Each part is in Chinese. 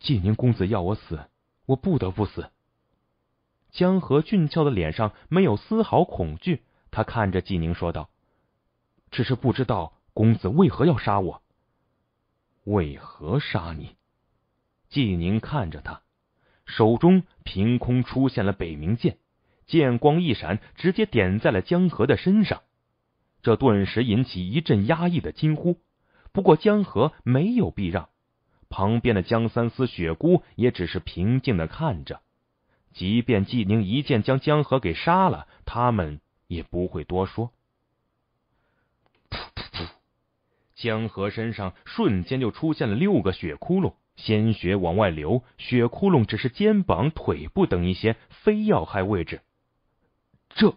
纪宁公子要我死，我不得不死。江河俊俏的脸上没有丝毫恐惧，他看着纪宁说道：“只是不知道公子为何要杀我？为何杀你？”纪宁看着他，手中凭空出现了北冥剑，剑光一闪，直接点在了江河的身上。这顿时引起一阵压抑的惊呼。不过江河没有避让。旁边的江三思、雪姑也只是平静的看着，即便纪宁一剑将江河给杀了，他们也不会多说。江河身上瞬间就出现了六个血窟窿，鲜血往外流，血窟窿只是肩膀、腿部等一些非要害位置。这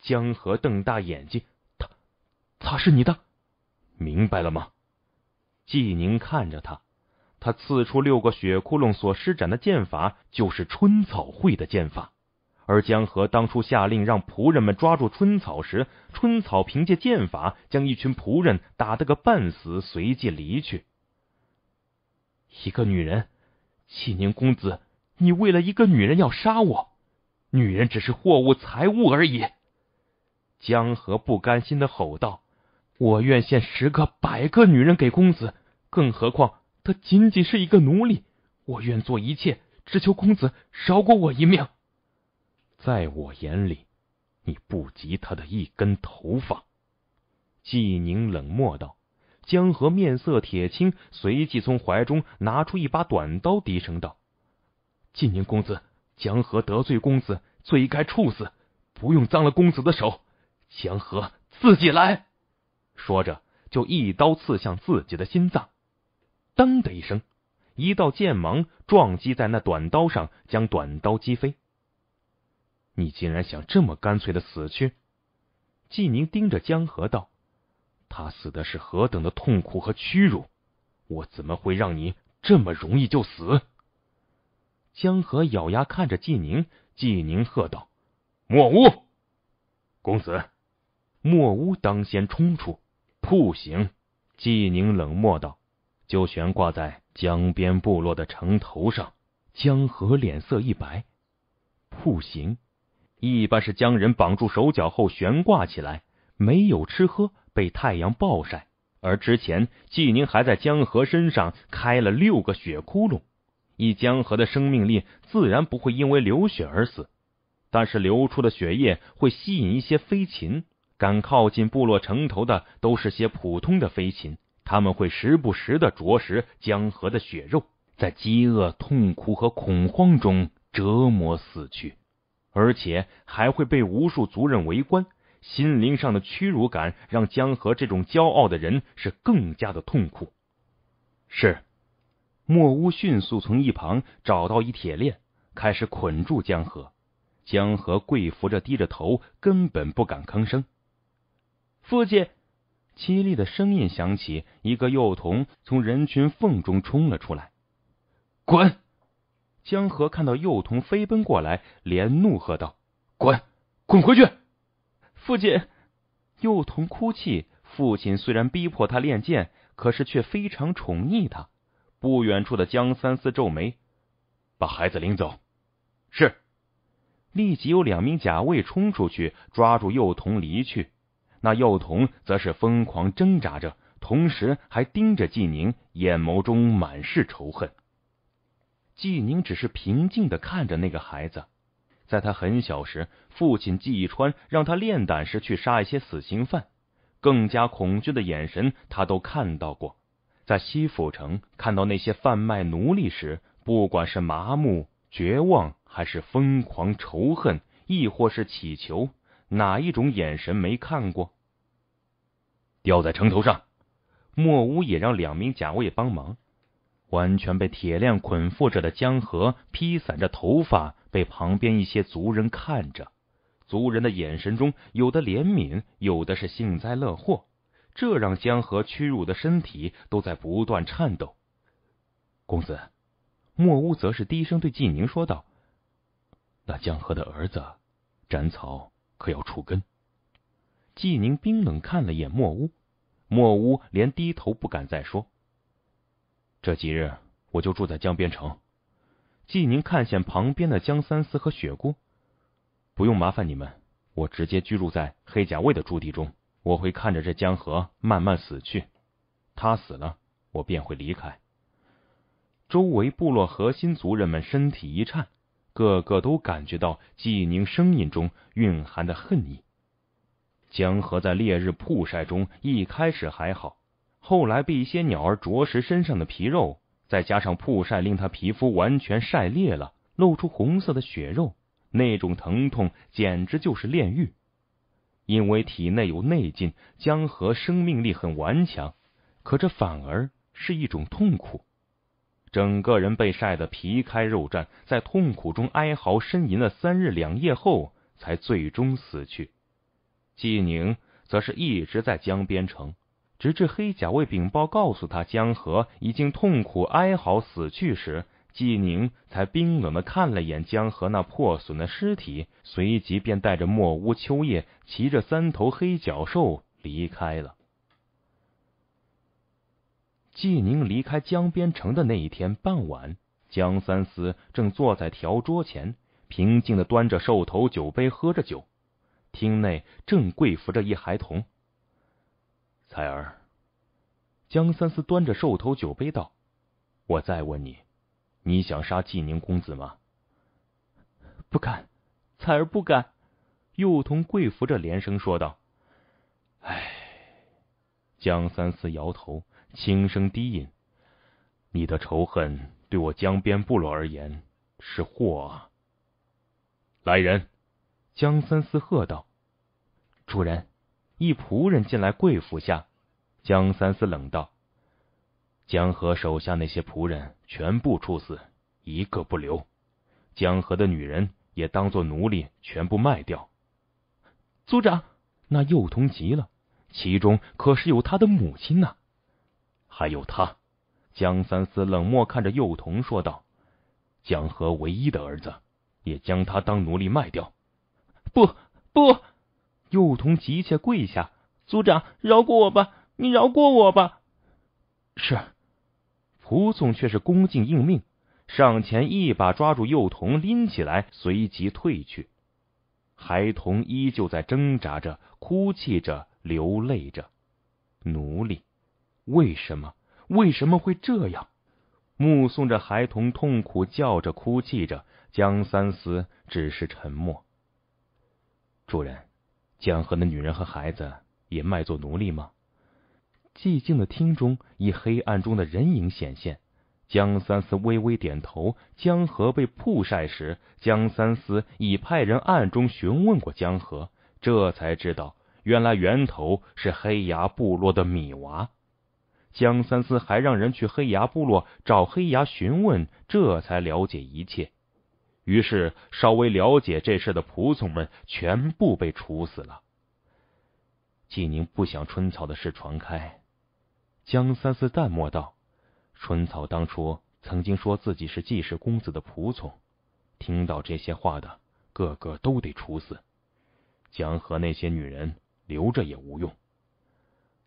江河瞪大眼睛，他他是你的，明白了吗？纪宁看着他。他刺出六个血窟窿所施展的剑法就是春草会的剑法，而江河当初下令让仆人们抓住春草时，春草凭借剑法将一群仆人打得个半死，随即离去。一个女人，启宁公子，你为了一个女人要杀我？女人只是货物财物而已。江河不甘心的吼道：“我愿献十个、百个女人给公子，更何况……”他仅仅是一个奴隶，我愿做一切，只求公子饶过我一命。在我眼里，你不及他的一根头发。”纪宁冷漠道。江河面色铁青，随即从怀中拿出一把短刀，低声道：“纪宁公子，江河得罪公子，罪该处死，不用脏了公子的手，江河自己来。”说着，就一刀刺向自己的心脏。“当”的一声，一道剑芒撞击在那短刀上，将短刀击飞。你竟然想这么干脆的死去？纪宁盯着江河道：“他死的是何等的痛苦和屈辱，我怎么会让你这么容易就死？”江河咬牙看着纪宁，纪宁喝道：“莫乌，公子。”莫乌当先冲出。不行，纪宁冷漠道。就悬挂在江边部落的城头上。江河脸色一白，不行，一般是将人绑住手脚后悬挂起来，没有吃喝，被太阳暴晒。而之前纪宁还在江河身上开了六个血窟窿，以江河的生命力，自然不会因为流血而死。但是流出的血液会吸引一些飞禽，敢靠近部落城头的都是些普通的飞禽。他们会时不时的啄食江河的血肉，在饥饿、痛苦和恐慌中折磨死去，而且还会被无数族人围观。心灵上的屈辱感让江河这种骄傲的人是更加的痛苦。是莫乌迅速从一旁找到一铁链，开始捆住江河。江河跪伏着，低着头，根本不敢吭声。父亲。凄厉的声音响起，一个幼童从人群缝中冲了出来。滚！江河看到幼童飞奔过来，连怒喝道：“滚，滚回去！”父亲。幼童哭泣。父亲虽然逼迫他练剑，可是却非常宠溺他。不远处的江三思皱眉：“把孩子领走。”是。立即有两名甲卫冲出去，抓住幼童离去。那幼童则是疯狂挣扎着，同时还盯着纪宁，眼眸中满是仇恨。纪宁只是平静的看着那个孩子，在他很小时，父亲纪一川让他练胆时去杀一些死刑犯，更加恐惧的眼神他都看到过。在西府城看到那些贩卖奴隶时，不管是麻木、绝望，还是疯狂、仇恨，亦或是乞求，哪一种眼神没看过？吊在城头上，莫屋也让两名甲卫帮忙。完全被铁链捆缚着的江河，披散着头发，被旁边一些族人看着。族人的眼神中，有的怜悯，有的是幸灾乐祸。这让江河屈辱的身体都在不断颤抖。公子，莫乌则是低声对纪宁说道：“那江河的儿子，斩草可要除根。”纪宁冰冷看了眼莫屋，莫屋连低头不敢再说。这几日我就住在江边城。纪宁看见旁边的江三思和雪姑，不用麻烦你们，我直接居住在黑甲卫的驻地中。我会看着这江河慢慢死去，他死了，我便会离开。周围部落核心族人们身体一颤，个个都感觉到纪宁声音中蕴含的恨意。江河在烈日曝晒中，一开始还好，后来被一些鸟儿啄食身上的皮肉，再加上曝晒令他皮肤完全晒裂了，露出红色的血肉。那种疼痛简直就是炼狱。因为体内有内劲，江河生命力很顽强，可这反而是一种痛苦。整个人被晒得皮开肉绽，在痛苦中哀嚎呻吟了三日两夜后，才最终死去。纪宁则是一直在江边城，直至黑甲卫禀报告诉他江河已经痛苦哀嚎死去时，纪宁才冰冷的看了眼江河那破损的尸体，随即便带着莫屋秋叶骑着三头黑角兽离开了。纪宁离开江边城的那一天傍晚，江三思正坐在条桌前，平静的端着兽头酒杯喝着酒。厅内正跪伏着一孩童。彩儿，江三思端着兽头酒杯道：“我再问你，你想杀纪宁公子吗？”不敢，彩儿不敢。幼童跪伏着连声说道：“哎。”江三思摇头，轻声低吟：“你的仇恨对我江边部落而言是祸啊。”来人。江三思喝道：“主人！”一仆人进来跪服下。江三思冷道：“江河手下那些仆人全部处死，一个不留。江河的女人也当做奴隶全部卖掉。”族长，那幼童急了，其中可是有他的母亲呐，还有他。江三思冷漠看着幼童说道：“江河唯一的儿子，也将他当奴隶卖掉。”不不！幼童急切跪下，族长饶过我吧，你饶过我吧！是仆从却是恭敬应命，上前一把抓住幼童，拎起来，随即退去。孩童依旧在挣扎着，哭泣着，流泪着。奴隶，为什么？为什么会这样？目送着孩童痛苦叫着，哭泣着，江三思只是沉默。主人，江河的女人和孩子也卖做奴隶吗？寂静的厅中，以黑暗中的人影显现。江三思微微点头。江河被曝晒时，江三思已派人暗中询问过江河，这才知道原来源头是黑牙部落的米娃。江三思还让人去黑牙部落找黑牙询问，这才了解一切。于是，稍微了解这事的仆从们全部被处死了。纪宁不想春草的事传开，江三思淡漠道：“春草当初曾经说自己是纪氏公子的仆从，听到这些话的个个都得处死。江河那些女人留着也无用，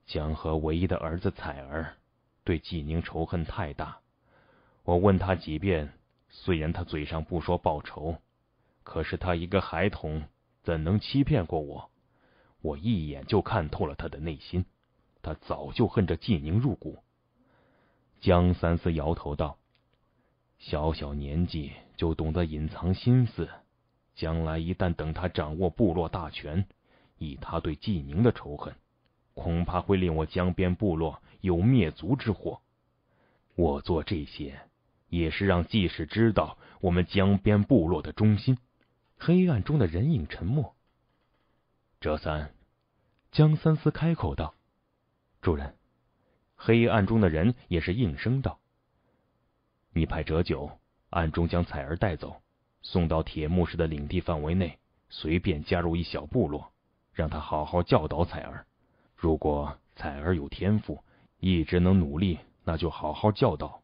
江河唯一的儿子彩儿对纪宁仇恨太大，我问他几遍。”虽然他嘴上不说报仇，可是他一个孩童怎能欺骗过我？我一眼就看透了他的内心，他早就恨着纪宁入骨。江三思摇头道：“小小年纪就懂得隐藏心思，将来一旦等他掌握部落大权，以他对纪宁的仇恨，恐怕会令我江边部落有灭族之祸。我做这些。”也是让祭师知道我们江边部落的中心。黑暗中的人影沉默。哲三、江三思开口道：“主人。”黑暗中的人也是应声道：“你派哲九暗中将彩儿带走，送到铁木氏的领地范围内，随便加入一小部落，让他好好教导彩儿。如果彩儿有天赋，一直能努力，那就好好教导。”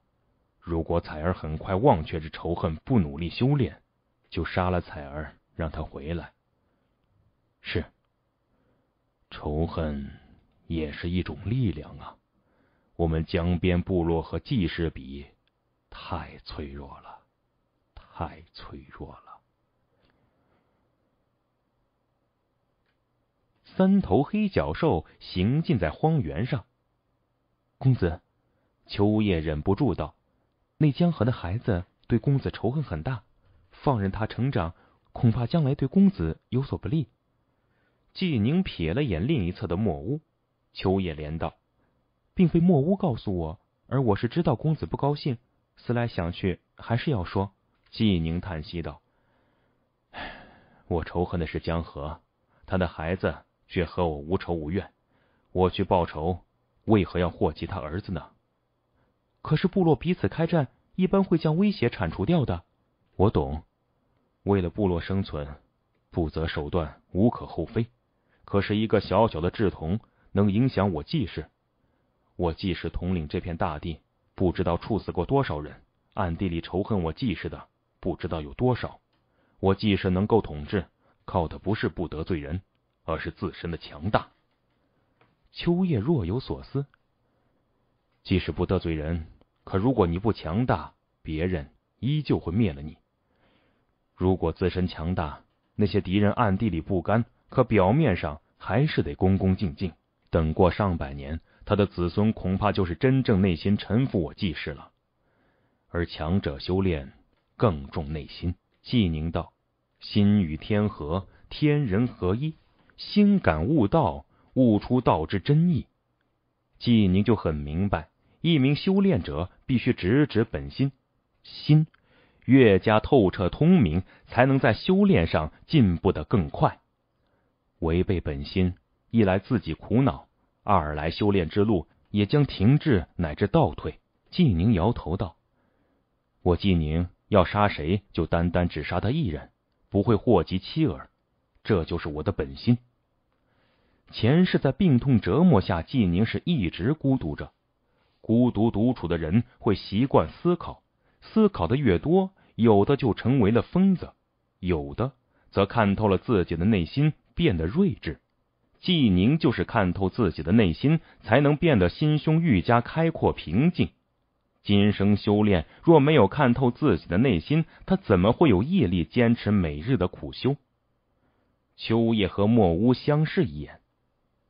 如果彩儿很快忘却这仇恨，不努力修炼，就杀了彩儿，让她回来。是，仇恨也是一种力量啊！我们江边部落和纪氏比，太脆弱了，太脆弱了。三头黑角兽行进在荒原上，公子秋叶忍不住道。那江河的孩子对公子仇恨很大，放任他成长，恐怕将来对公子有所不利。季宁瞥了眼另一侧的墨屋，秋叶莲道，并非墨屋告诉我，而我是知道公子不高兴。思来想去，还是要说。季宁叹息道：“我仇恨的是江河，他的孩子却和我无仇无怨。我去报仇，为何要祸及他儿子呢？”可是部落彼此开战，一般会将威胁铲除掉的。我懂，为了部落生存，不择手段无可厚非。可是，一个小小的稚童能影响我季氏？我季氏统领这片大地，不知道处死过多少人，暗地里仇恨我季氏的不知道有多少。我季氏能够统治，靠的不是不得罪人，而是自身的强大。秋叶若有所思，即使不得罪人。可如果你不强大，别人依旧会灭了你。如果自身强大，那些敌人暗地里不甘，可表面上还是得恭恭敬敬。等过上百年，他的子孙恐怕就是真正内心臣服我季氏了。而强者修炼更重内心。纪宁道：心与天合，天人合一，心感悟道，悟出道之真意。纪宁就很明白。一名修炼者必须直指本心，心越加透彻通明，才能在修炼上进步的更快。违背本心，一来自己苦恼，二来修炼之路也将停滞乃至倒退。纪宁摇头道：“我纪宁要杀谁，就单单只杀他一人，不会祸及妻儿，这就是我的本心。前世在病痛折磨下，纪宁是一直孤独着。”孤独独处的人会习惯思考，思考的越多，有的就成为了疯子，有的则看透了自己的内心，变得睿智。纪宁就是看透自己的内心，才能变得心胸愈加开阔平静。今生修炼若没有看透自己的内心，他怎么会有毅力坚持每日的苦修？秋叶和莫屋相视一眼，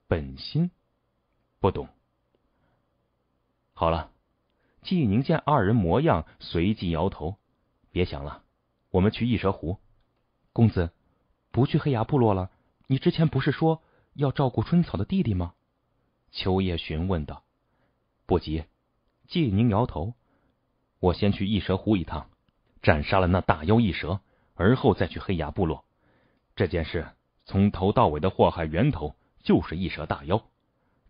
本心不懂。好了，季宁见二人模样，随即摇头：“别想了，我们去异蛇湖。”公子，不去黑崖部落了？你之前不是说要照顾春草的弟弟吗？”秋叶询问道。“不急。”季宁摇头，“我先去异蛇湖一趟，斩杀了那大妖异蛇，而后再去黑崖部落。这件事从头到尾的祸害源头就是异蛇大妖，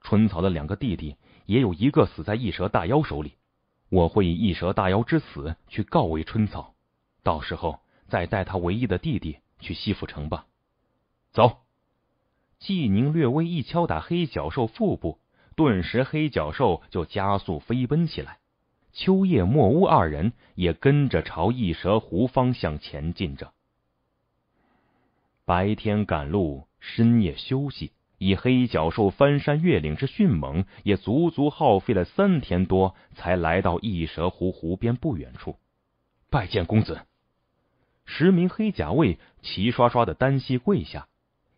春草的两个弟弟。”也有一个死在异蛇大妖手里，我会以异蛇大妖之死去告慰春草，到时候再带他唯一的弟弟去西府城吧。走，纪宁略微一敲打黑角兽腹部，顿时黑角兽就加速飞奔起来。秋叶莫乌二人也跟着朝异蛇湖方向前进着。白天赶路，深夜休息。以黑角兽翻山越岭之迅猛，也足足耗费了三天多，才来到异蛇湖湖边不远处。拜见公子，十名黑甲卫齐刷刷的单膝跪下。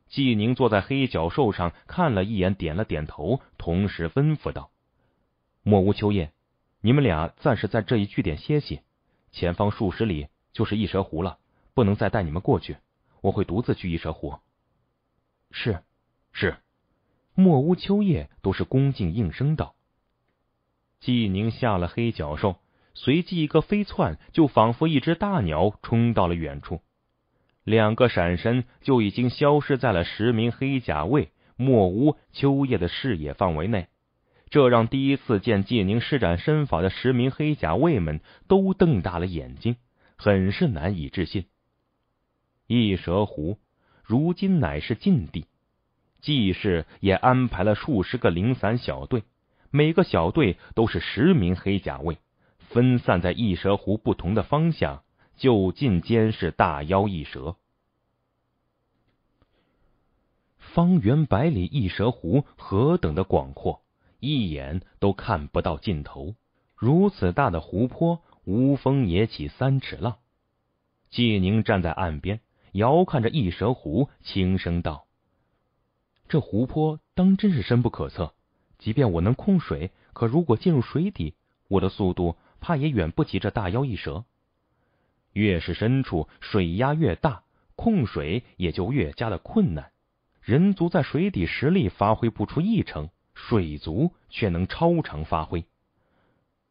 纪宁坐在黑角兽上，看了一眼，点了点头，同时吩咐道：“莫无秋叶，你们俩暂时在这一据点歇息。前方数十里就是异蛇湖了，不能再带你们过去。我会独自去异蛇湖。”是。是，莫屋秋叶都是恭敬应声道。纪宁下了黑角兽，随即一个飞窜，就仿佛一只大鸟冲到了远处，两个闪身就已经消失在了十名黑甲卫莫屋秋叶的视野范围内。这让第一次见纪宁施展身法的十名黑甲卫们都瞪大了眼睛，很是难以置信。一蛇湖如今乃是禁地。季氏也安排了数十个零散小队，每个小队都是十名黑甲卫，分散在异蛇湖不同的方向，就近监视大妖异蛇。方圆百里，异蛇湖何等的广阔，一眼都看不到尽头。如此大的湖泊，无风也起三尺浪。纪宁站在岸边，遥看着异蛇湖，轻声道。这湖泊当真是深不可测，即便我能控水，可如果进入水底，我的速度怕也远不及这大妖一蛇。越是深处，水压越大，控水也就越加的困难。人族在水底实力发挥不出一成，水族却能超常发挥。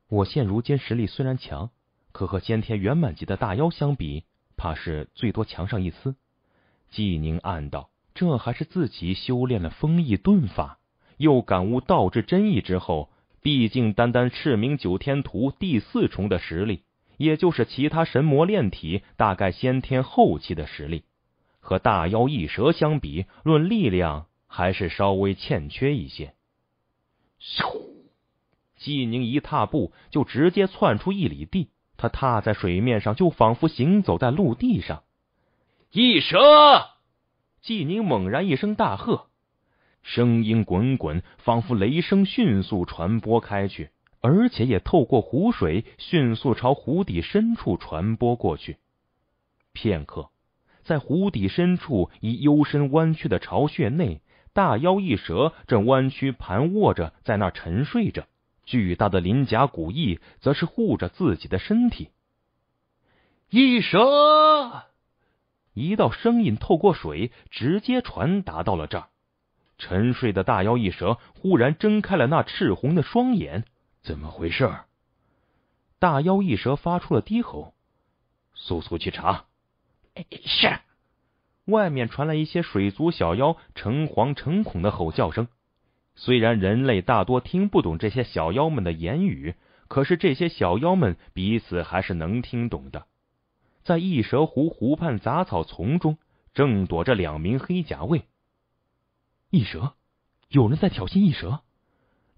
我现如今实力虽然强，可和先天圆满级的大妖相比，怕是最多强上一丝。纪宁暗道。这还是自己修炼了封印遁法，又感悟道之真意之后。毕竟单单赤明九天图第四重的实力，也就是其他神魔炼体大概先天后期的实力，和大妖异蛇相比，论力量还是稍微欠缺一些。咻！纪宁一踏步，就直接窜出一里地。他踏在水面上，就仿佛行走在陆地上。异蛇！纪宁猛然一声大喝，声音滚滚，仿佛雷声，迅速传播开去，而且也透过湖水，迅速朝湖底深处传播过去。片刻，在湖底深处一幽深弯曲的巢穴内，大妖异蛇正弯曲盘卧着，在那沉睡着。巨大的鳞甲骨翼，则是护着自己的身体。异蛇。一道声音透过水，直接传达到了这儿。沉睡的大妖异蛇忽然睁开了那赤红的双眼，怎么回事？大妖异蛇发出了低吼：“速速去查！”是。外面传来一些水族小妖诚惶诚恐的吼叫声。虽然人类大多听不懂这些小妖们的言语，可是这些小妖们彼此还是能听懂的。在异蛇湖湖畔杂草丛中，正躲着两名黑甲卫。异蛇，有人在挑衅异蛇。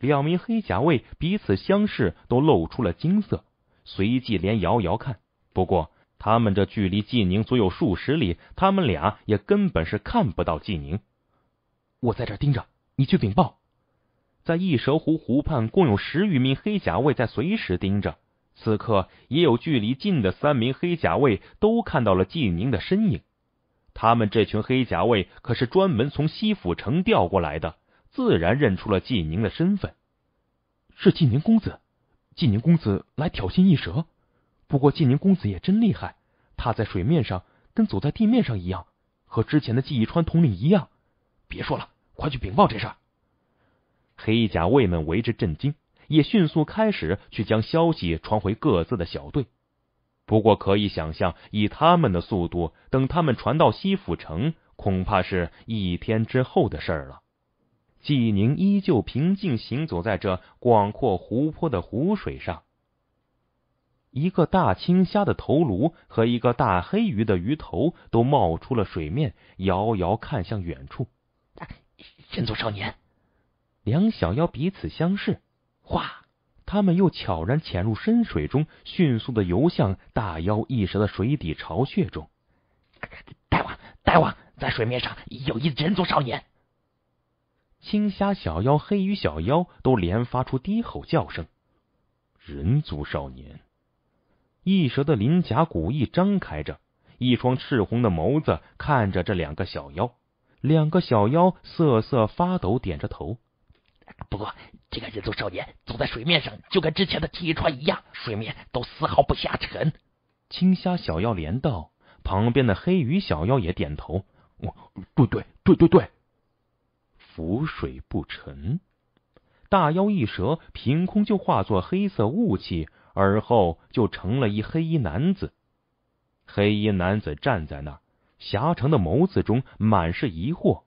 两名黑甲卫彼此相视，都露出了惊色，随即连遥遥看。不过，他们这距离纪宁足有数十里，他们俩也根本是看不到纪宁。我在这盯着，你去禀报。在异蛇湖湖畔，共有十余名黑甲卫在随时盯着。此刻也有距离近的三名黑甲卫都看到了纪宁的身影。他们这群黑甲卫可是专门从西府城调过来的，自然认出了纪宁的身份。是纪宁公子，纪宁公子来挑衅异蛇。不过纪宁公子也真厉害，踏在水面上跟走在地面上一样，和之前的纪一川统领一样。别说了，快去禀报这事。黑甲卫们为之震惊。也迅速开始去将消息传回各自的小队，不过可以想象，以他们的速度，等他们传到西府城，恐怕是一天之后的事了。纪宁依旧平静行走在这广阔湖泊的湖水上，一个大青虾的头颅和一个大黑鱼的鱼头都冒出了水面，遥遥看向远处。神族少年，两小妖彼此相视。哗！他们又悄然潜入深水中，迅速的游向大妖异蛇的水底巢穴中。大王，大王，在水面上有一人族少年。青虾小妖、黑鱼小妖都连发出低吼叫声。人族少年，异蛇的鳞甲骨翼张开着，一双赤红的眸子看着这两个小妖，两个小妖瑟瑟发抖，点着头。不。过这个人族少年走在水面上，就跟之前的铁船一样，水面都丝毫不下沉。青虾小妖连道，旁边的黑鱼小妖也点头。哦，对对对对对，浮水不沉。大妖一蛇凭空就化作黑色雾气，而后就成了一黑衣男子。黑衣男子站在那儿，狭长的眸子中满是疑惑。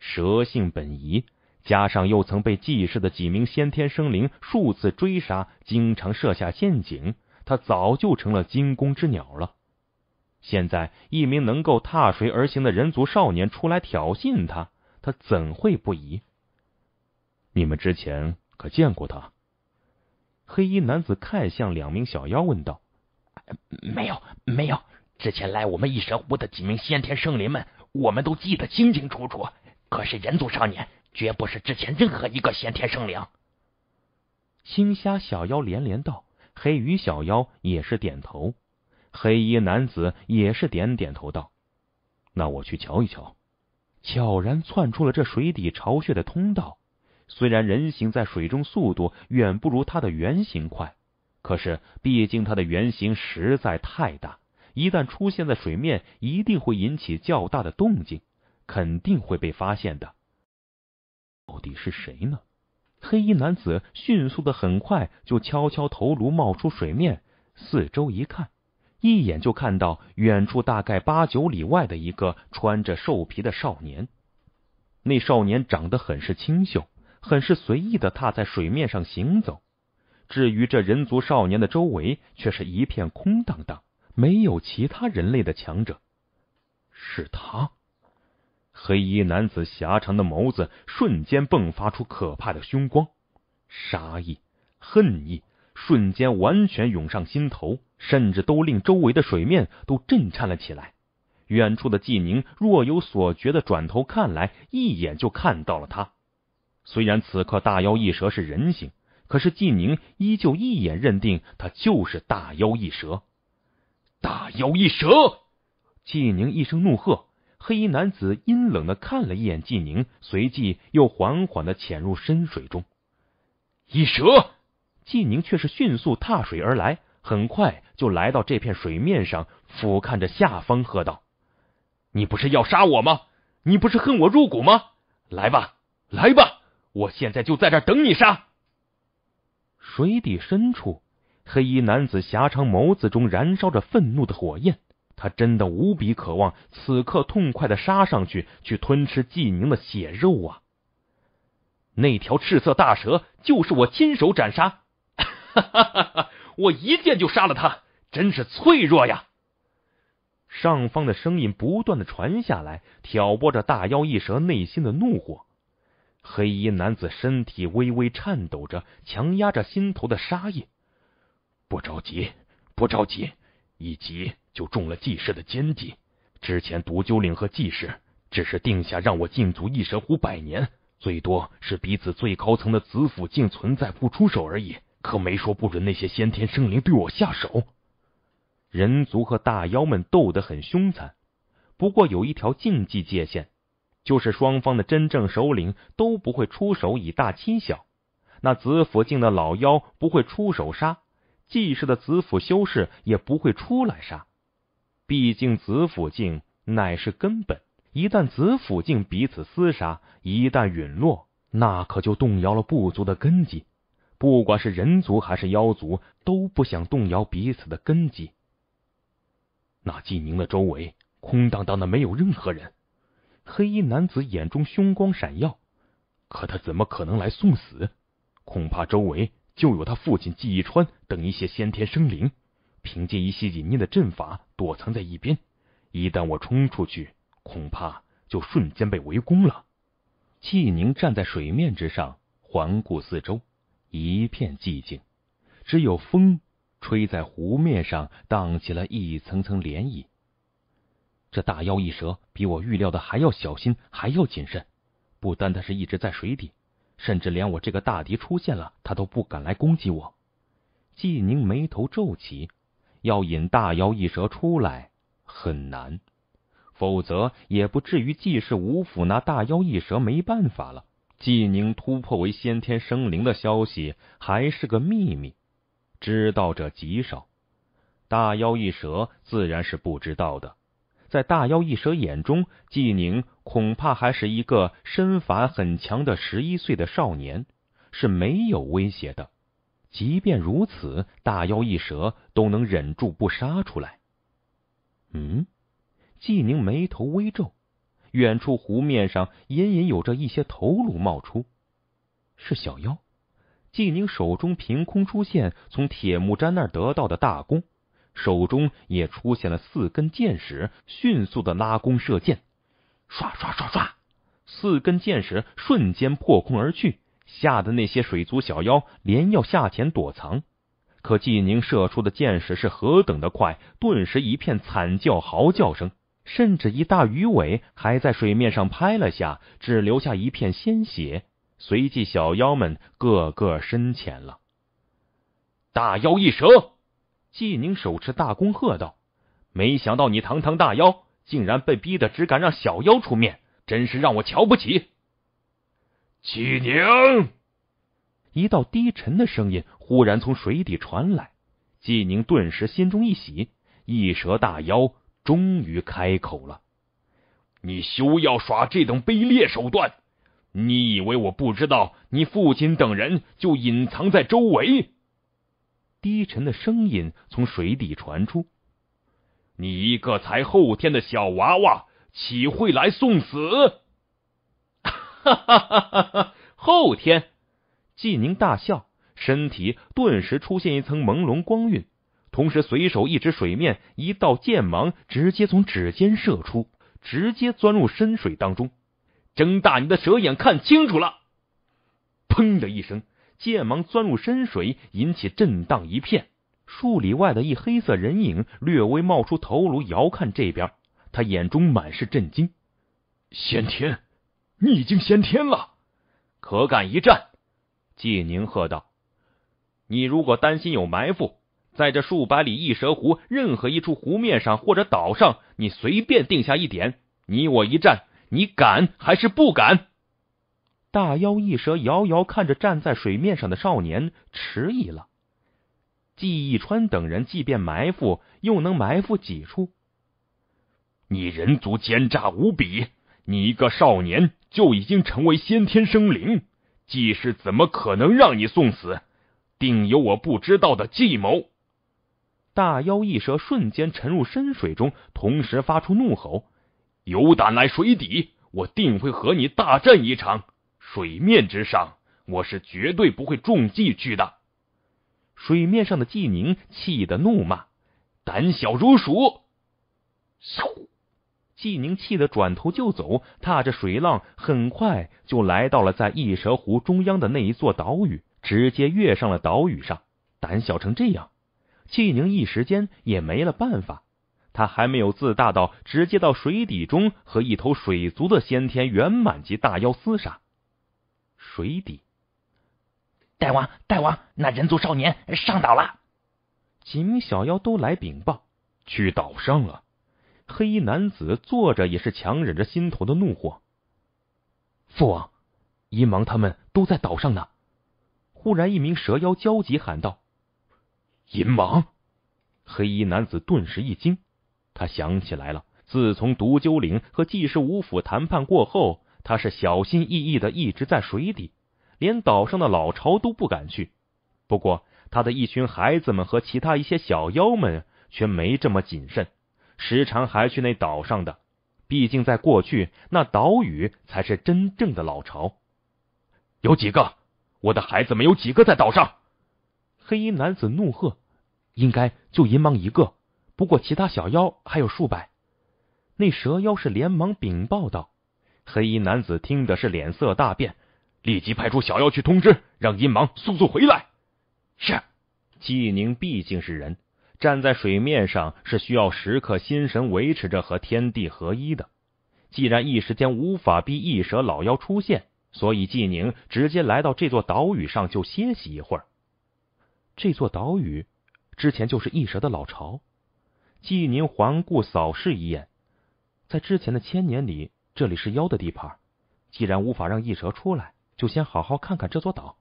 蛇性本疑。加上又曾被祭氏的几名先天生灵数次追杀，经常设下陷阱，他早就成了惊弓之鸟了。现在一名能够踏水而行的人族少年出来挑衅他，他怎会不疑？你们之前可见过他？黑衣男子看向两名小妖问道：“没有，没有。之前来我们一神湖的几名先天生灵们，我们都记得清清楚楚。可是人族少年。”绝不是之前任何一个先天圣灵。青虾小妖连连道，黑鱼小妖也是点头，黑衣男子也是点点头道：“那我去瞧一瞧。”悄然窜出了这水底巢穴的通道。虽然人形在水中速度远不如它的原型快，可是毕竟它的原型实在太大，一旦出现在水面，一定会引起较大的动静，肯定会被发现的。到底是谁呢？黑衣男子迅速的，很快就悄悄头颅冒出水面，四周一看，一眼就看到远处大概八九里外的一个穿着兽皮的少年。那少年长得很是清秀，很是随意的踏在水面上行走。至于这人族少年的周围，却是一片空荡荡，没有其他人类的强者。是他。黑衣男子狭长的眸子瞬间迸发出可怕的凶光，杀意、恨意瞬间完全涌上心头，甚至都令周围的水面都震颤了起来。远处的纪宁若有所觉的转头看来，一眼就看到了他。虽然此刻大妖异蛇是人形，可是纪宁依旧一眼认定他就是大妖异蛇。大妖异蛇，纪宁一声怒喝。黑衣男子阴冷的看了一眼纪宁，随即又缓缓的潜入深水中。一蛇，纪宁却是迅速踏水而来，很快就来到这片水面上，俯瞰着下方，喝道：“你不是要杀我吗？你不是恨我入骨吗？来吧，来吧，我现在就在这等你杀。”水底深处，黑衣男子狭长眸子中燃烧着愤怒的火焰。他真的无比渴望，此刻痛快的杀上去，去吞吃纪宁的血肉啊！那条赤色大蛇就是我亲手斩杀，哈哈哈哈我一剑就杀了他，真是脆弱呀！上方的声音不断的传下来，挑拨着大妖异蛇内心的怒火。黑衣男子身体微微颤抖着，强压着心头的杀意。不着急，不着急。以及就中了季氏的奸计。之前毒鸠岭和季氏只是定下让我禁足异神湖百年，最多是彼此最高层的紫府境存在不出手而已，可没说不准那些先天生灵对我下手。人族和大妖们斗得很凶残，不过有一条禁忌界限，就是双方的真正首领都不会出手以大欺小，那紫府境的老妖不会出手杀。既氏的子府修士也不会出来杀，毕竟子府境乃是根本。一旦子府境彼此厮杀，一旦陨落，那可就动摇了部族的根基。不管是人族还是妖族，都不想动摇彼此的根基。那纪宁的周围空荡荡的，没有任何人。黑衣男子眼中凶光闪耀，可他怎么可能来送死？恐怕周围……就有他父亲季一川等一些先天生灵，凭借一些隐匿的阵法躲藏在一边。一旦我冲出去，恐怕就瞬间被围攻了。季宁站在水面之上，环顾四周，一片寂静，只有风吹在湖面上荡起了一层层涟漪。这大妖异蛇比我预料的还要小心，还要谨慎，不单单是一直在水底。甚至连我这个大敌出现了，他都不敢来攻击我。纪宁眉头皱起，要引大妖异蛇出来很难，否则也不至于纪氏五府拿大妖异蛇没办法了。纪宁突破为先天生灵的消息还是个秘密，知道者极少，大妖异蛇自然是不知道的。在大妖异蛇眼中，纪宁恐怕还是一个身法很强的十一岁的少年，是没有威胁的。即便如此，大妖异蛇都能忍住不杀出来。嗯，纪宁眉头微皱，远处湖面上隐隐有着一些头颅冒出，是小妖。纪宁手中凭空出现从铁木真那儿得到的大弓。手中也出现了四根箭矢，迅速的拉弓射箭，唰唰唰唰，四根箭矢瞬间破空而去，吓得那些水族小妖连要下潜躲藏。可纪宁射出的箭矢是何等的快，顿时一片惨叫嚎叫声，甚至一大鱼尾还在水面上拍了下，只留下一片鲜血。随即小妖们个个深潜了，大妖一蛇。纪宁手持大弓，喝道：“没想到你堂堂大妖，竟然被逼得只敢让小妖出面，真是让我瞧不起。”纪宁，一道低沉的声音忽然从水底传来。纪宁顿时心中一喜，一蛇大妖终于开口了：“你休要耍这等卑劣手段！你以为我不知道你父亲等人就隐藏在周围？”低沉的声音从水底传出：“你一个才后天的小娃娃，岂会来送死？”哈哈哈哈哈！后天，纪宁大笑，身体顿时出现一层朦胧光晕，同时随手一指水面，一道剑芒直接从指尖射出，直接钻入深水当中。睁大你的蛇眼，看清楚了！砰的一声。剑芒钻入深水，引起震荡一片。数里外的一黑色人影略微冒出头颅，遥看这边，他眼中满是震惊：“先天，你已经先天了，可敢一战？”纪宁喝道：“你如果担心有埋伏，在这数百里异蛇湖任何一处湖面上或者岛上，你随便定下一点，你我一战，你敢还是不敢？”大妖异蛇遥遥看着站在水面上的少年，迟疑了。季义川等人即便埋伏，又能埋伏几处？你人族奸诈无比，你一个少年就已经成为先天生灵，季氏怎么可能让你送死？定有我不知道的计谋！大妖异蛇瞬间沉入深水中，同时发出怒吼：“有胆来水底，我定会和你大战一场！”水面之上，我是绝对不会中计去的。水面上的纪宁气得怒骂：“胆小如鼠！”嗖，纪宁气得转头就走，踏着水浪，很快就来到了在异蛇湖中央的那一座岛屿，直接跃上了岛屿上。胆小成这样，纪宁一时间也没了办法。他还没有自大到直接到水底中和一头水族的先天圆满级大妖厮杀。水底，大王，大王，那人族少年上岛了。几名小妖都来禀报，去岛上了。黑衣男子坐着也是强忍着心头的怒火。父王，银芒他们都在岛上呢。忽然，一名蛇妖焦急喊道：“银芒！”黑衣男子顿时一惊，他想起来了，自从毒鸠灵和济世五府谈判过后。他是小心翼翼的，一直在水底，连岛上的老巢都不敢去。不过，他的一群孩子们和其他一些小妖们却没这么谨慎，时常还去那岛上的。毕竟，在过去，那岛屿才是真正的老巢。有几个？我的孩子们有几个在岛上。黑衣男子怒喝：“应该就银芒一个，不过其他小妖还有数百。”那蛇妖是连忙禀报道。黑衣男子听的是脸色大变，立即派出小妖去通知，让阴芒速速回来。是纪宁毕竟是人，站在水面上是需要时刻心神维持着和天地合一的。既然一时间无法逼异蛇老妖出现，所以纪宁直接来到这座岛屿上就歇息一会儿。这座岛屿之前就是异蛇的老巢。纪宁环顾扫视一眼，在之前的千年里。这里是妖的地盘，既然无法让异蛇出来，就先好好看看这座岛。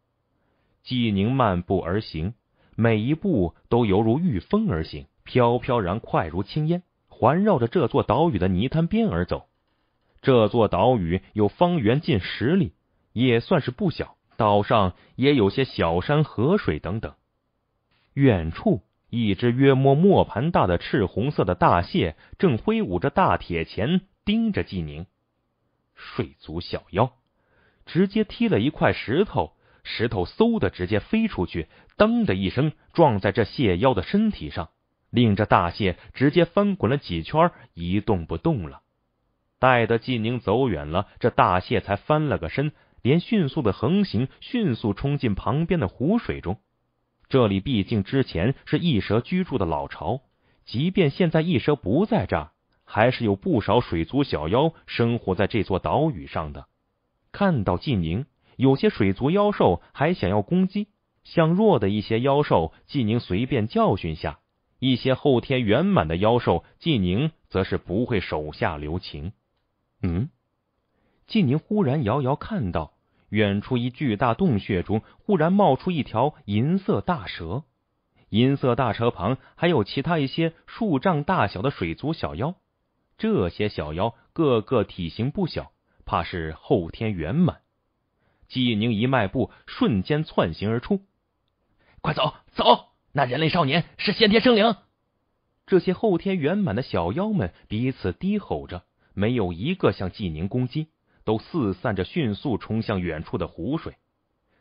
纪宁漫步而行，每一步都犹如御风而行，飘飘然，快如轻烟，环绕着这座岛屿的泥滩边而走。这座岛屿有方圆近十里，也算是不小。岛上也有些小山、河水等等。远处，一只约摸磨盘大的赤红色的大蟹，正挥舞着大铁钳，盯着纪宁。水族小妖直接踢了一块石头，石头嗖的直接飞出去，当的一声撞在这蟹妖的身体上，令这大蟹直接翻滚了几圈，一动不动了。待得纪宁走远了，这大蟹才翻了个身，连迅速的横行，迅速冲进旁边的湖水中。这里毕竟之前是异蛇居住的老巢，即便现在异蛇不在这。还是有不少水族小妖生活在这座岛屿上的。看到纪宁，有些水族妖兽还想要攻击，像弱的一些妖兽，纪宁随便教训下；一些后天圆满的妖兽，纪宁则是不会手下留情。嗯，纪宁忽然遥遥看到远处一巨大洞穴中忽然冒出一条银色大蛇，银色大蛇旁还有其他一些数丈大小的水族小妖。这些小妖个个体型不小，怕是后天圆满。纪宁一迈步，瞬间窜行而出。快走，走！那人类少年是先天生灵。这些后天圆满的小妖们彼此低吼着，没有一个向纪宁攻击，都四散着迅速冲向远处的湖水。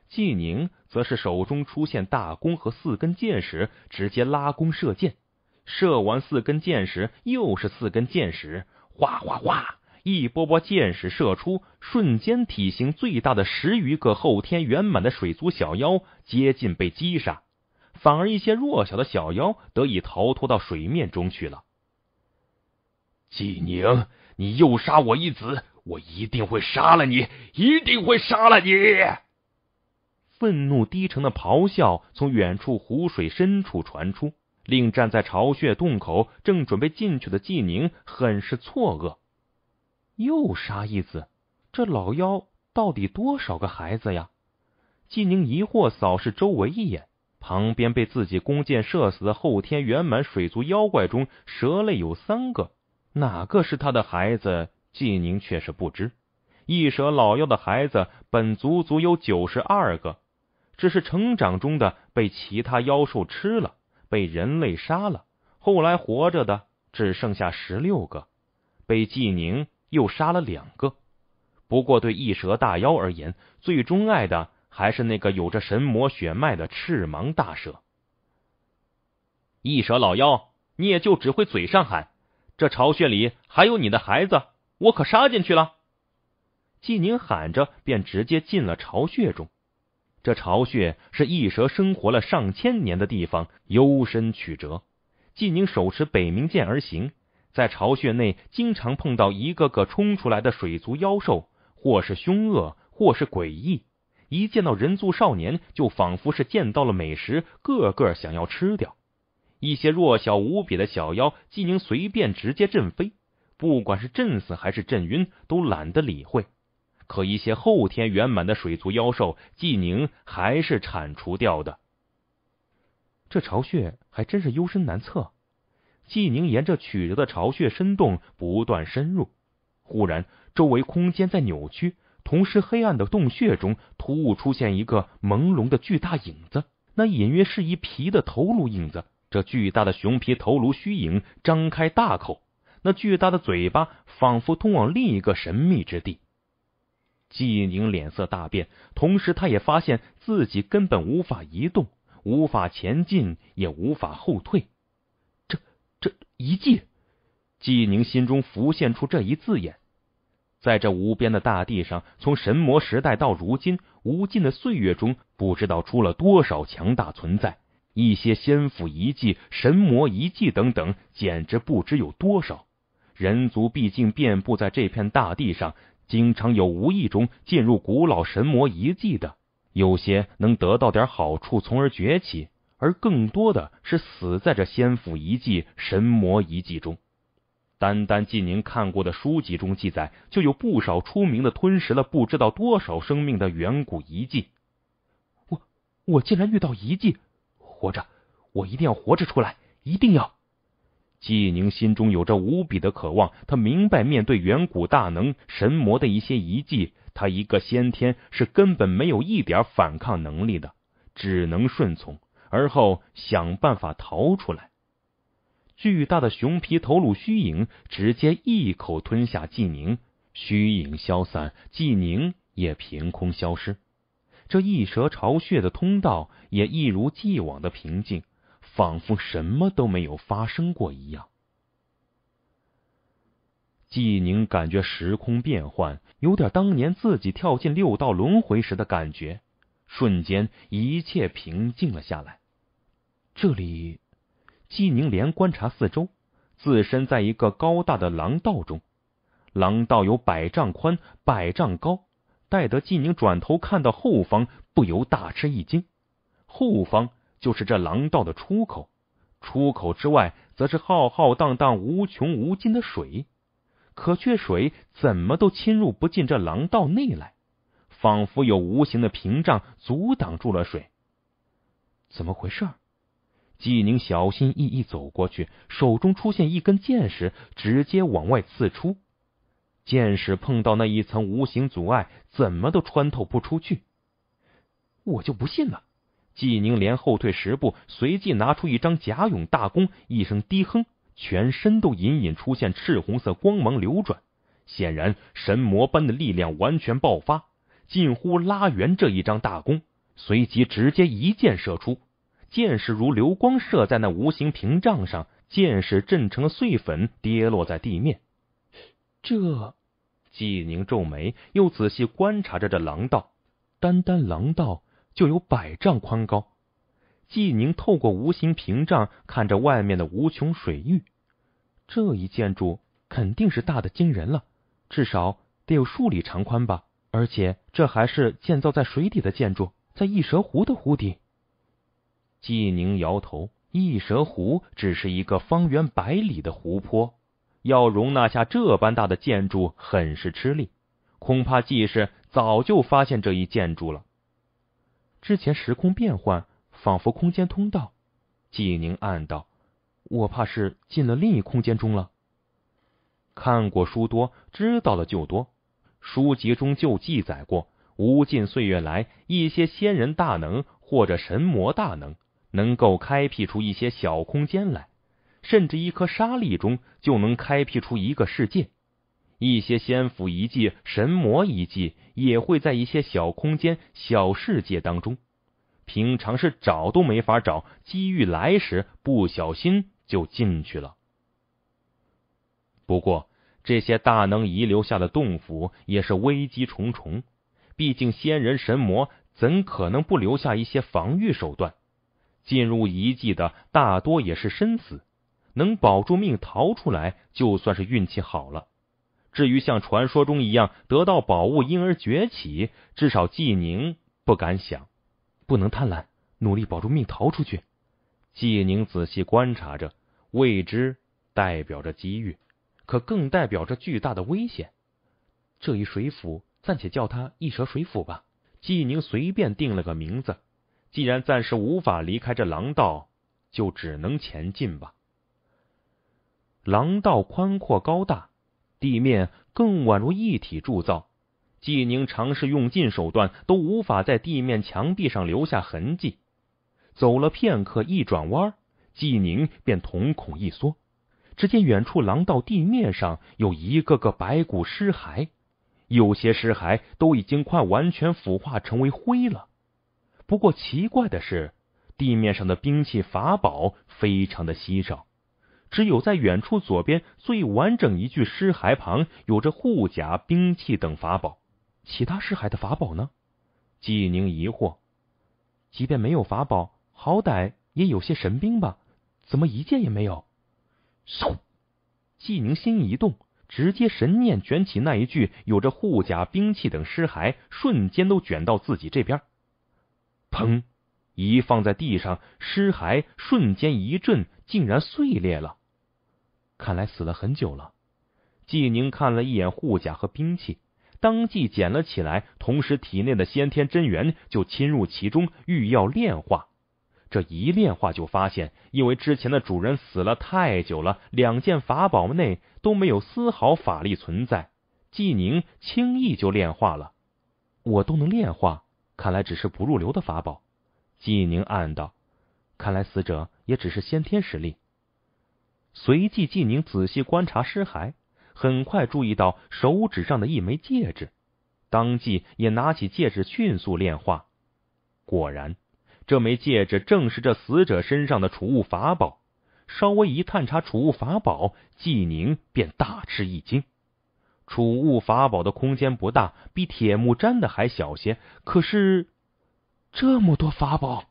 纪宁则是手中出现大弓和四根箭矢，直接拉弓射箭。射完四根箭矢，又是四根箭矢，哗哗哗！一波波箭矢射出，瞬间体型最大的十余个后天圆满的水族小妖接近被击杀，反而一些弱小的小妖得以逃脱到水面中去了。纪宁，你又杀我一子，我一定会杀了你，一定会杀了你！愤怒低沉的咆哮从远处湖水深处传出。令站在巢穴洞口正准备进去的纪宁很是错愕，又杀一子，这老妖到底多少个孩子呀？纪宁疑惑扫视周围一眼，旁边被自己弓箭射死的后天圆满水族妖怪中，蛇类有三个，哪个是他的孩子？纪宁却是不知，一蛇老妖的孩子本足足有九十二个，只是成长中的被其他妖兽吃了。被人类杀了，后来活着的只剩下十六个，被纪宁又杀了两个。不过对异蛇大妖而言，最钟爱的还是那个有着神魔血脉的赤芒大蛇。异蛇老妖，你也就只会嘴上喊，这巢穴里还有你的孩子，我可杀进去了！纪宁喊着，便直接进了巢穴中。这巢穴是异蛇生活了上千年的地方，幽深曲折。纪宁手持北冥剑而行，在巢穴内经常碰到一个个冲出来的水族妖兽，或是凶恶，或是诡异。一见到人族少年，就仿佛是见到了美食，个个想要吃掉。一些弱小无比的小妖，纪宁随便直接震飞，不管是震死还是震晕，都懒得理会。可一些后天圆满的水族妖兽，纪宁还是铲除掉的。这巢穴还真是幽深难测。纪宁沿着曲折的巢穴深洞不断深入，忽然周围空间在扭曲，同时黑暗的洞穴中突兀出现一个朦胧的巨大影子，那隐约是一皮的头颅影子。这巨大的熊皮头颅虚影张开大口，那巨大的嘴巴仿佛通往另一个神秘之地。季宁脸色大变，同时他也发现自己根本无法移动，无法前进，也无法后退。这这遗迹，季宁心中浮现出这一字眼。在这无边的大地上，从神魔时代到如今，无尽的岁月中，不知道出了多少强大存在。一些先府遗迹、神魔遗迹等等，简直不知有多少。人族毕竟遍布在这片大地上。经常有无意中进入古老神魔遗迹的，有些能得到点好处，从而崛起；而更多的是死在这仙府遗迹、神魔遗迹中。单单纪宁看过的书籍中记载，就有不少出名的吞食了不知道多少生命的远古遗迹。我我竟然遇到遗迹，活着！我一定要活着出来，一定要！纪宁心中有着无比的渴望，他明白面对远古大能神魔的一些遗迹，他一个先天是根本没有一点反抗能力的，只能顺从，而后想办法逃出来。巨大的熊皮头颅虚影直接一口吞下纪宁，虚影消散，纪宁也凭空消失。这一蛇巢穴的通道也一如既往的平静。仿佛什么都没有发生过一样，纪宁感觉时空变幻，有点当年自己跳进六道轮回时的感觉。瞬间，一切平静了下来。这里，纪宁连观察四周，自身在一个高大的廊道中，廊道有百丈宽、百丈高。待得纪宁转头看到后方，不由大吃一惊，后方。就是这廊道的出口，出口之外则是浩浩荡荡、无穷无尽的水，可却水怎么都侵入不进这廊道内来，仿佛有无形的屏障阻挡住了水。怎么回事？纪宁小心翼翼走过去，手中出现一根剑矢，直接往外刺出，剑矢碰到那一层无形阻碍，怎么都穿透不出去。我就不信了。纪宁连后退十步，随即拿出一张甲勇大弓，一声低哼，全身都隐隐出现赤红色光芒流转，显然神魔般的力量完全爆发，近乎拉圆这一张大弓，随即直接一箭射出，箭矢如流光射在那无形屏障上，箭矢震成了碎粉，跌落在地面。这，纪宁皱眉，又仔细观察着这狼道，单单狼道。就有百丈宽高，纪宁透过无形屏障看着外面的无穷水域，这一建筑肯定是大的惊人了，至少得有数里长宽吧。而且这还是建造在水底的建筑，在异蛇湖的湖底。纪宁摇头，异蛇湖只是一个方圆百里的湖泊，要容纳下这般大的建筑，很是吃力。恐怕纪氏早就发现这一建筑了。之前时空变幻，仿佛空间通道。纪宁暗道：“我怕是进了另一空间中了。”看过书多，知道了就多。书籍中就记载过，无尽岁月来，一些仙人大能或者神魔大能，能够开辟出一些小空间来，甚至一颗沙粒中就能开辟出一个世界。一些仙府遗迹、神魔遗迹也会在一些小空间、小世界当中。平常是找都没法找，机遇来时不小心就进去了。不过，这些大能遗留下的洞府也是危机重重。毕竟，仙人、神魔怎可能不留下一些防御手段？进入遗迹的大多也是身死，能保住命逃出来，就算是运气好了。至于像传说中一样得到宝物因而崛起，至少纪宁不敢想，不能贪婪，努力保住命逃出去。纪宁仔细观察着，未知代表着机遇，可更代表着巨大的危险。这一水府暂且叫它一蛇水府吧，纪宁随便定了个名字。既然暂时无法离开这廊道，就只能前进吧。廊道宽阔高大。地面更宛如一体铸造，纪宁尝试用尽手段都无法在地面墙壁上留下痕迹。走了片刻，一转弯，纪宁便瞳孔一缩，只见远处廊道地面上有一个个白骨尸骸，有些尸骸都已经快完全腐化成为灰了。不过奇怪的是，地面上的兵器法宝非常的稀少。只有在远处左边最完整一具尸骸旁，有着护甲、兵器等法宝。其他尸骸的法宝呢？纪宁疑惑。即便没有法宝，好歹也有些神兵吧？怎么一件也没有？嗖！纪宁心一动，直接神念卷起那一具有着护甲、兵器等尸骸，瞬间都卷到自己这边。砰！一放在地上，尸骸瞬间一震，竟然碎裂了。看来死了很久了。纪宁看了一眼护甲和兵器，当即捡了起来，同时体内的先天真元就侵入其中，欲要炼化。这一炼化就发现，因为之前的主人死了太久了，两件法宝内都没有丝毫法力存在。纪宁轻易就炼化了，我都能炼化，看来只是不入流的法宝。纪宁暗道，看来死者也只是先天实力。随即，纪宁仔细观察尸骸，很快注意到手指上的一枚戒指，当即也拿起戒指，迅速炼化。果然，这枚戒指正是这死者身上的储物法宝。稍微一探查储物法宝，纪宁便大吃一惊。储物法宝的空间不大，比铁木真的还小些，可是这么多法宝，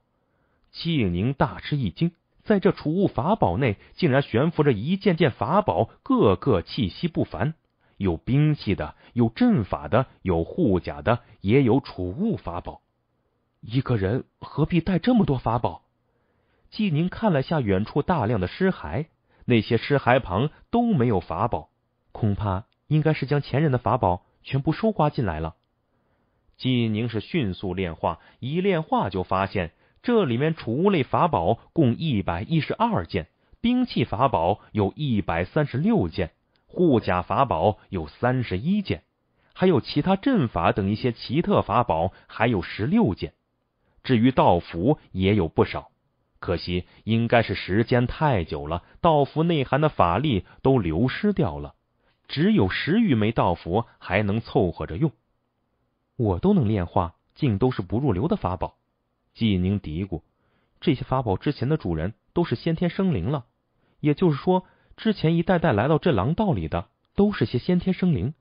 纪宁大吃一惊。在这储物法宝内，竟然悬浮着一件件法宝，个个气息不凡。有兵器的，有阵法的，有护甲的，也有储物法宝。一个人何必带这么多法宝？纪宁看了下远处大量的尸骸，那些尸骸旁都没有法宝，恐怕应该是将前人的法宝全部收刮进来了。纪宁是迅速炼化，一炼化就发现。这里面储物类法宝共一百一十二件，兵器法宝有一百三十六件，护甲法宝有三十一件，还有其他阵法等一些奇特法宝，还有十六件。至于道符也有不少，可惜应该是时间太久了，道符内含的法力都流失掉了，只有十余枚道符还能凑合着用。我都能炼化，竟都是不入流的法宝。季宁嘀咕：“这些法宝之前的主人都是先天生灵了，也就是说，之前一代代来到这狼道里的都是些先天生灵。”